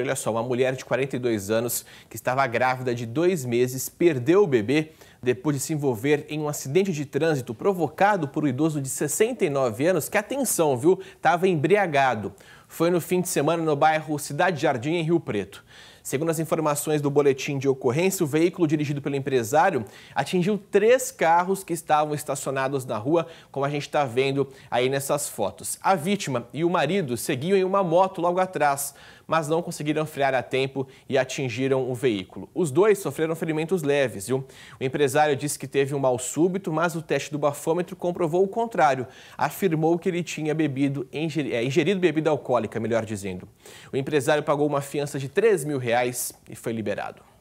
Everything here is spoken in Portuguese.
Olha só, uma mulher de 42 anos que estava grávida de dois meses perdeu o bebê depois de se envolver em um acidente de trânsito provocado por um idoso de 69 anos que, atenção, viu, estava embriagado. Foi no fim de semana no bairro Cidade Jardim, em Rio Preto. Segundo as informações do boletim de ocorrência, o veículo dirigido pelo empresário atingiu três carros que estavam estacionados na rua, como a gente está vendo aí nessas fotos. A vítima e o marido seguiam em uma moto logo atrás, mas não conseguiram frear a tempo e atingiram o veículo. Os dois sofreram ferimentos leves, viu? O empresário empresário disse que teve um mal súbito, mas o teste do bafômetro comprovou o contrário. Afirmou que ele tinha bebido, é, ingerido bebida alcoólica, melhor dizendo. O empresário pagou uma fiança de 3 mil reais e foi liberado.